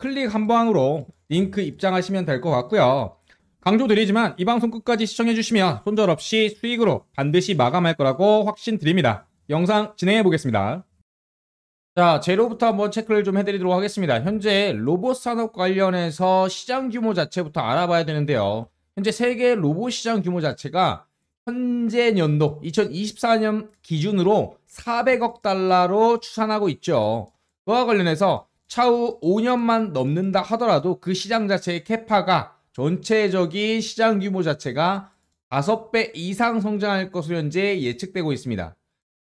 클릭 한 방으로 링크 입장하시면 될 것 같고요. 강조드리지만 이 방송 끝까지 시청해주시면 손절 없이 수익으로 반드시 마감할 거라고 확신드립니다. 영상 진행해 보겠습니다. 자, 제로부터 한번 체크를 좀 해드리도록 하겠습니다. 현재 로봇 산업 관련해서 시장 규모 자체부터 알아봐야 되는데요. 현재 세계 로봇 시장 규모 자체가 현재 연도 2024년 기준으로 400억 달러로 추산하고 있죠. 그와 관련해서 차후 5년만 넘는다 하더라도 그 시장 자체의 캐파가 전체적인 시장 규모 자체가 5배 이상 성장할 것으로 현재 예측되고 있습니다.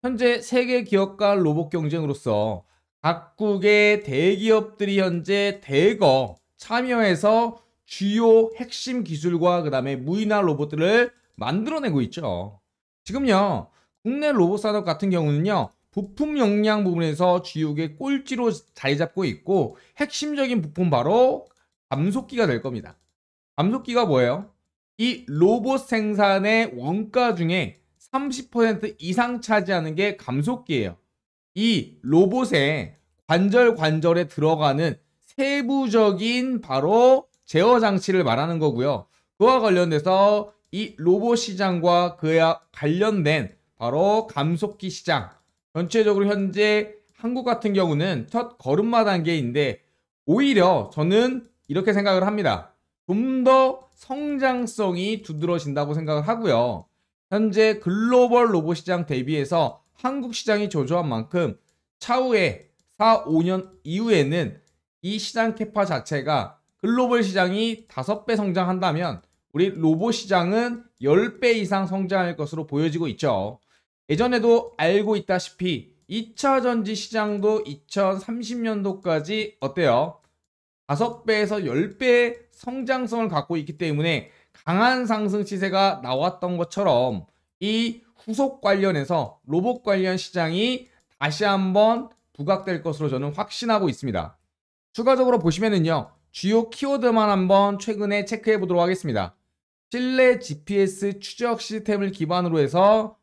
현재 세계 기업과 로봇 경쟁으로서 각국의 대기업들이 현재 대거 참여해서 주요 핵심 기술과 그 다음에 무인화 로봇들을 만들어내고 있죠. 지금요, 국내 로봇 산업 같은 경우는요, 부품 용량 부분에서 GU의 꼴찌로 자리 잡고 있고 핵심적인 부품 바로 감속기가 될 겁니다. 감속기가 뭐예요? 이 로봇 생산의 원가 중에 30% 이상 차지하는 게 감속기예요. 이 로봇의 관절 관절에 들어가는 세부적인 바로 제어 장치를 말하는 거고요. 그와 관련돼서 이 로봇 시장과 그와 관련된 바로 감속기 시장 전체적으로 현재 한국 같은 경우는 첫 걸음마 단계인데 오히려 저는 이렇게 생각을 합니다. 좀 더 성장성이 두드러진다고 생각을 하고요. 현재 글로벌 로봇 시장 대비해서 한국 시장이 저조한 만큼 차후에 4, 5년 이후에는 이 시장 캐파 자체가 글로벌 시장이 5배 성장한다면 우리 로봇 시장은 10배 이상 성장할 것으로 보여지고 있죠. 예전에도 알고 있다시피 2차 전지 시장도 2030년도까지 어때요? 5배에서 10배의 성장성을 갖고 있기 때문에 강한 상승 시세가 나왔던 것처럼 이 후속 관련해서 로봇 관련 시장이 다시 한번 부각될 것으로 저는 확신하고 있습니다. 추가적으로 보시면은요. 주요 키워드만 한번 최근에 체크해 보도록 하겠습니다. 실내 GPS 추적 시스템을 기반으로 해서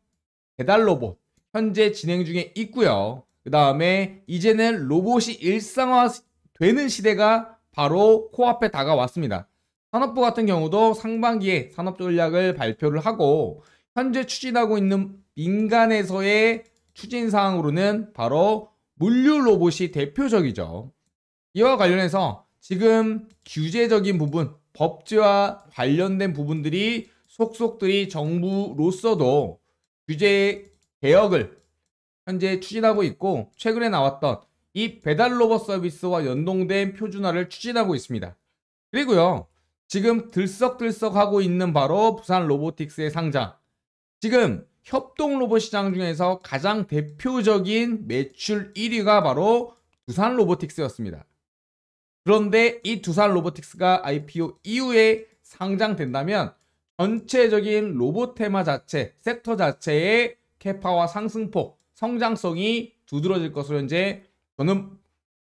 배달 로봇 현재 진행 중에 있고요. 그 다음에 이제는 로봇이 일상화되는 시대가 바로 코앞에 다가왔습니다. 산업부 같은 경우도 상반기에 산업 전략을 발표를 하고 현재 추진하고 있는 민간에서의 추진 사항으로는 바로 물류 로봇이 대표적이죠. 이와 관련해서 지금 규제적인 부분, 법제와 관련된 부분들이 속속들이 정부로서도 규제 개혁을 현재 추진하고 있고 최근에 나왔던 이 배달 로봇 서비스와 연동된 표준화를 추진하고 있습니다. 그리고요. 지금 들썩들썩 하고 있는 바로 부산 로보틱스의 상장. 지금 협동 로봇 시장 중에서 가장 대표적인 매출 1위가 바로 두산 로보틱스였습니다. 그런데 이 두산 로보틱스가 IPO 이후에 상장된다면 전체적인 로봇 테마 자체, 섹터 자체의 캐파와 상승폭, 성장성이 두드러질 것으로 현재 저는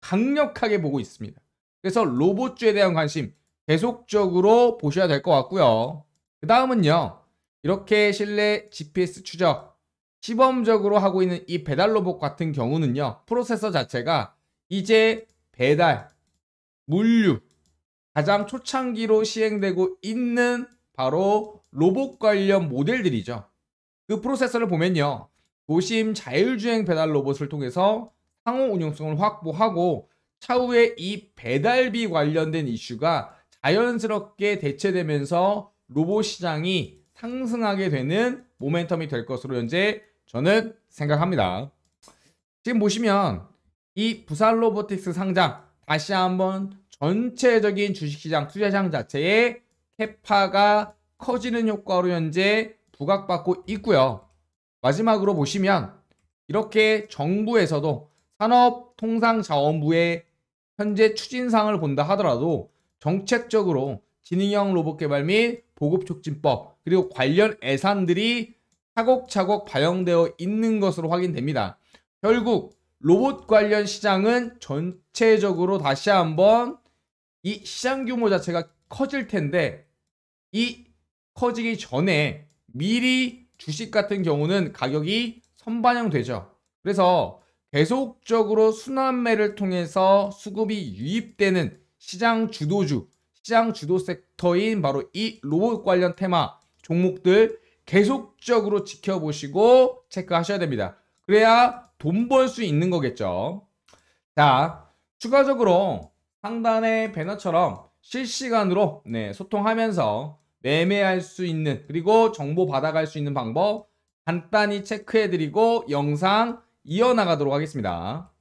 강력하게 보고 있습니다. 그래서 로봇주에 대한 관심 계속적으로 보셔야 될 것 같고요. 그 다음은요. 이렇게 실내 GPS 추적, 시범적으로 하고 있는 이 배달 로봇 같은 경우는요. 프로세서 자체가 이제 배달, 물류, 가장 초창기로 시행되고 있는 바로 로봇 관련 모델들이죠. 그 프로세서를 보면요. 도심 자율주행 배달 로봇을 통해서 상호 운용성을 확보하고 차후에 이 배달비 관련된 이슈가 자연스럽게 대체되면서 로봇 시장이 상승하게 되는 모멘텀이 될 것으로 현재 저는 생각합니다. 지금 보시면 이 부산 로보틱스 상장 다시 한번 전체적인 주식시장 투자장 자체에 해파가 커지는 효과로 현재 부각받고 있고요. 마지막으로 보시면 이렇게 정부에서도 산업통상자원부의 현재 추진상을 본다 하더라도 정책적으로 지능형 로봇 개발 및 보급 촉진법 그리고 관련 예산들이 차곡차곡 반영되어 있는 것으로 확인됩니다. 결국 로봇 관련 시장은 전체적으로 다시 한번 이 시장 규모 자체가 커질 텐데 이 커지기 전에 미리 주식 같은 경우는 가격이 선반영되죠. 그래서 계속적으로 순환매를 통해서 수급이 유입되는 시장 주도주, 시장 주도 섹터인 바로 이 로봇 관련 테마 종목들 계속적으로 지켜보시고 체크하셔야 됩니다. 그래야 돈 벌 수 있는 거겠죠. 자, 추가적으로 상단의 배너처럼 실시간으로 네, 소통하면서 매매할 수 있는 그리고 정보 받아갈 수 있는 방법 간단히 체크해드리고 영상 이어나가도록 하겠습니다.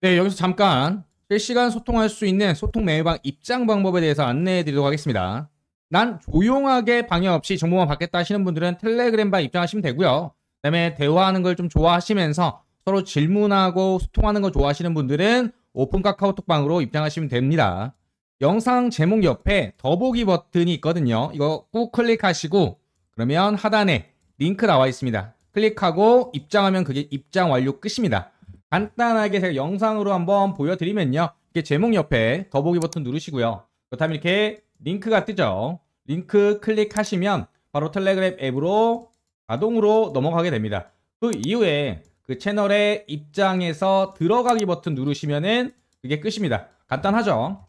네 여기서 잠깐 실시간 소통할 수 있는 소통 매매방 입장 방법에 대해서 안내해드리도록 하겠습니다. 난 조용하게 방해 없이 정보만 받겠다 하시는 분들은 텔레그램방 입장하시면 되고요. 그다음에 대화하는 걸 좀 좋아하시면서 서로 질문하고 소통하는 걸 좋아하시는 분들은 오픈 카카오톡방으로 입장하시면 됩니다. 영상 제목 옆에 더보기 버튼이 있거든요. 이거 꾹 클릭하시고 그러면 하단에 링크 나와 있습니다. 클릭하고 입장하면 그게 입장 완료 끝입니다. 간단하게 제가 영상으로 한번 보여드리면요. 이게 제목 옆에 더보기 버튼 누르시고요. 그렇다면 이렇게 링크가 뜨죠. 링크 클릭하시면 바로 텔레그램 앱으로 자동으로 넘어가게 됩니다. 그 이후에 그 채널의 입장에서 들어가기 버튼 누르시면은 그게 끝입니다. 간단하죠?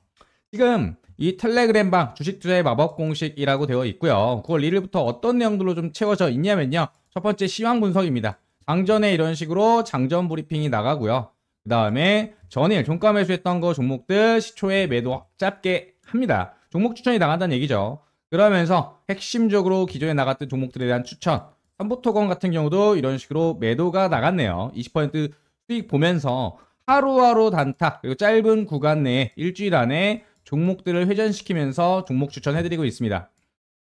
지금 이 텔레그램 방 주식 투자의 마법 공식이라고 되어 있고요. 9월 1일부터 어떤 내용들로 좀 채워져 있냐면요. 첫 번째 시황 분석입니다. 장전에 이런 식으로 장전 브리핑이 나가고요. 그 다음에 전일 종가 매수했던 거 종목들 시초에 매도 짧게 합니다. 종목 추천이 나간다는 얘기죠. 그러면서 핵심적으로 기존에 나갔던 종목들에 대한 추천. 삼보토건 같은 경우도 이런 식으로 매도가 나갔네요. 20% 수익 보면서 하루하루 단타 그리고 짧은 구간 내에 일주일 안에 종목들을 회전시키면서 종목 추천해드리고 있습니다.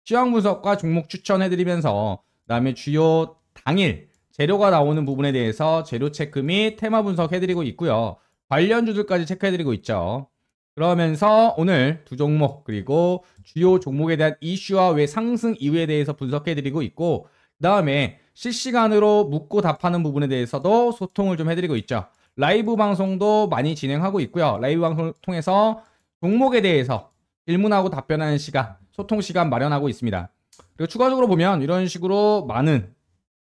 시황 분석과 종목 추천해드리면서 그다음에 주요 당일 재료가 나오는 부분에 대해서 재료 체크 및 테마 분석해드리고 있고요. 관련주들까지 체크해드리고 있죠. 그러면서 오늘 두 종목 그리고 주요 종목에 대한 이슈와 왜 상승 이유에 대해서 분석해드리고 있고 그 다음에 실시간으로 묻고 답하는 부분에 대해서도 소통을 좀 해드리고 있죠. 라이브 방송도 많이 진행하고 있고요. 라이브 방송을 통해서 종목에 대해서 질문하고 답변하는 시간, 소통 시간 마련하고 있습니다. 그리고 추가적으로 보면 이런 식으로 많은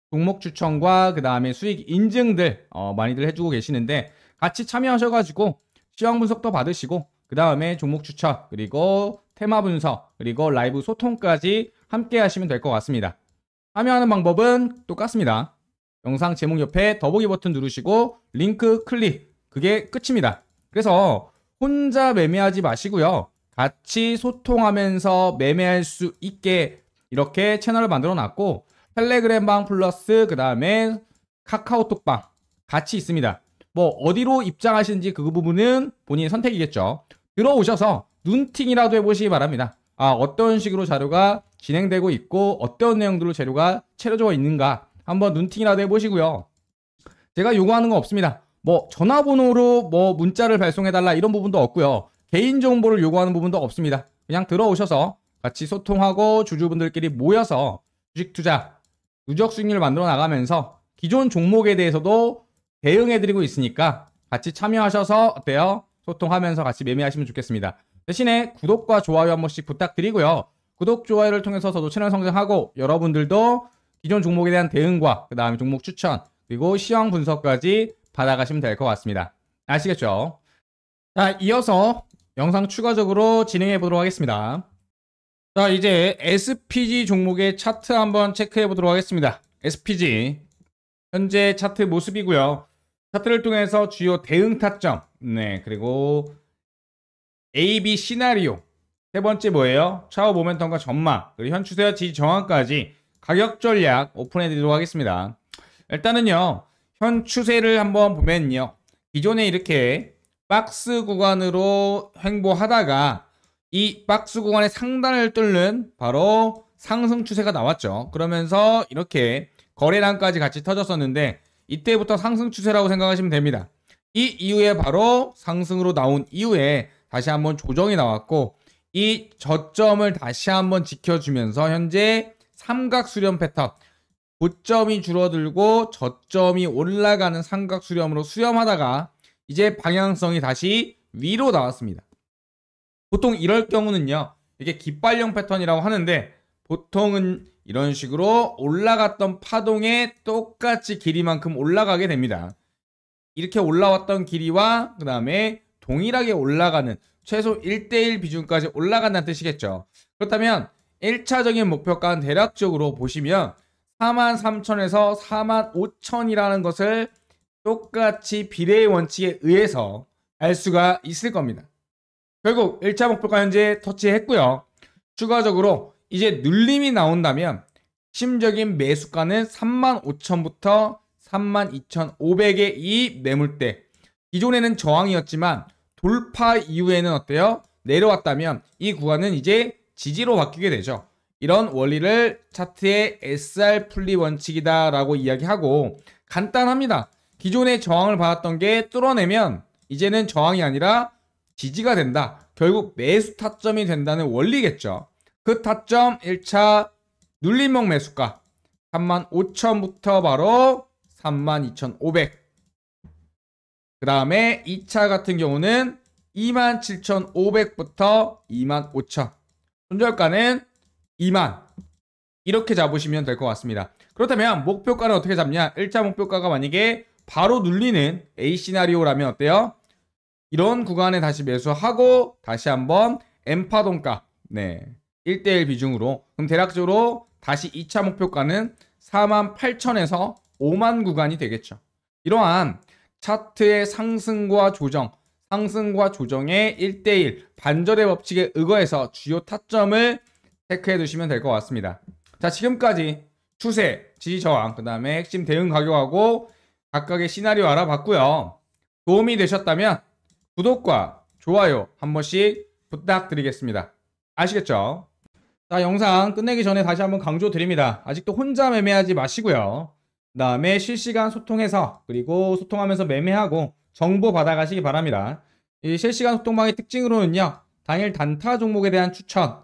종목 추천과 그 다음에 수익 인증들 어, 많이들 해주고 계시는데 같이 참여하셔가지고 시황 분석도 받으시고 그 다음에 종목 추천 그리고 테마 분석 그리고 라이브 소통까지 함께 하시면 될 것 같습니다. 참여하는 방법은 똑같습니다. 영상 제목 옆에 더보기 버튼 누르시고 링크 클릭 그게 끝입니다. 그래서 혼자 매매하지 마시고요. 같이 소통하면서 매매할 수 있게 이렇게 채널을 만들어 놨고 텔레그램방 플러스 그 다음에 카카오톡방 같이 있습니다. 뭐 어디로 입장하시는지 그 부분은 본인의 선택이겠죠. 들어오셔서 눈팅이라도 해보시기 바랍니다. 아 어떤 식으로 자료가 진행되고 있고 어떤 내용들로 재료가 채려져 있는가 한번 눈팅이라도 해보시고요. 제가 요구하는 거 없습니다. 뭐 전화번호로 뭐 문자를 발송해달라 이런 부분도 없고요. 개인정보를 요구하는 부분도 없습니다. 그냥 들어오셔서 같이 소통하고 주주분들끼리 모여서 주식 투자, 누적 수익률 만들어 나가면서 기존 종목에 대해서도 대응해드리고 있으니까 같이 참여하셔서 어때요? 소통하면서 같이 매매하시면 좋겠습니다. 대신에 구독과 좋아요 한 번씩 부탁드리고요. 구독, 좋아요를 통해서 저도 채널 성장하고 여러분들도 기존 종목에 대한 대응과 그 다음에 종목 추천 그리고 시황 분석까지 받아가시면 될 것 같습니다. 아시겠죠? 자, 이어서 영상 추가적으로 진행해 보도록 하겠습니다. 자, 이제 SPG 종목의 차트 한번 체크해 보도록 하겠습니다. SPG 현재 차트 모습이고요. 차트를 통해서 주요 대응 타점, 네, 그리고 A, B 시나리오, 세 번째 뭐예요? 차후 모멘텀과 전망, 그리고 현 추세와 지지 정황까지 가격 전략 오픈해 드리도록 하겠습니다. 일단은요. 현 추세를 한번 보면요. 기존에 이렇게 박스 구간으로 횡보하다가 이 박스 구간의 상단을 뚫는 바로 상승 추세가 나왔죠. 그러면서 이렇게 거래량까지 같이 터졌었는데 이때부터 상승 추세라고 생각하시면 됩니다. 이 이후에 바로 상승으로 나온 이후에 다시 한번 조정이 나왔고 이 저점을 다시 한번 지켜주면서 현재 삼각 수렴 패턴 고점이 줄어들고 저점이 올라가는 삼각 수렴으로 수렴하다가 이제 방향성이 다시 위로 나왔습니다. 보통 이럴 경우는요. 이게 깃발형 패턴이라고 하는데 보통은 이런 식으로 올라갔던 파동에 똑같이 길이만큼 올라가게 됩니다. 이렇게 올라왔던 길이와 그 다음에 동일하게 올라가는 최소 1대1 비중까지 올라간다는 뜻이겠죠. 그렇다면 1차적인 목표가는 대략적으로 보시면 4 3 0 0 0에서4 5 0 0 0이라는 것을 똑같이 비례의 원칙에 의해서 알 수가 있을 겁니다. 결국 1차 목표가 현재 터치했고요. 추가적으로 이제 눌림이 나온다면 심적인 매수가는 35,000부터 32,500의 이 매물대 기존에는 저항이었지만 돌파 이후에는 어때요? 내려왔다면 이 구간은 이제 지지로 바뀌게 되죠. 이런 원리를 차트의 SR 풀리 원칙이다라고 이야기하고 간단합니다. 기존의 저항을 받았던 게 뚫어내면 이제는 저항이 아니라 지지가 된다. 결국 매수 타점이 된다는 원리겠죠. 그 타점 1차 눌림목 매수가 35,000부터 바로 32,500. 그 다음에 2차 같은 경우는 27,500부터 25,000. 손절가는 2만 이렇게 잡으시면 될 것 같습니다 그렇다면 목표가는 어떻게 잡냐 1차 목표가가 만약에 바로 눌리는 A 시나리오라면 어때요? 이런 구간에 다시 매수하고 다시 한번 엠파돈가 네 1대1 비중으로 그럼 대략적으로 다시 2차 목표가는 4만 8천에서 5만 구간이 되겠죠 이러한 차트의 상승과 조정 상승과 조정의 1대1 반절의 법칙에 의거해서 주요 타점을 체크해 두시면 될 것 같습니다. 자 지금까지 추세, 지지저항, 그 다음에 핵심 대응 가격하고 각각의 시나리오 알아봤고요. 도움이 되셨다면 구독과 좋아요 한 번씩 부탁드리겠습니다. 아시겠죠? 자 영상 끝내기 전에 다시 한번 강조드립니다. 아직도 혼자 매매하지 마시고요. 그 다음에 실시간 소통해서 그리고 소통하면서 매매하고 정보 받아가시기 바랍니다. 이 실시간 소통방의 특징으로는요. 당일 단타 종목에 대한 추천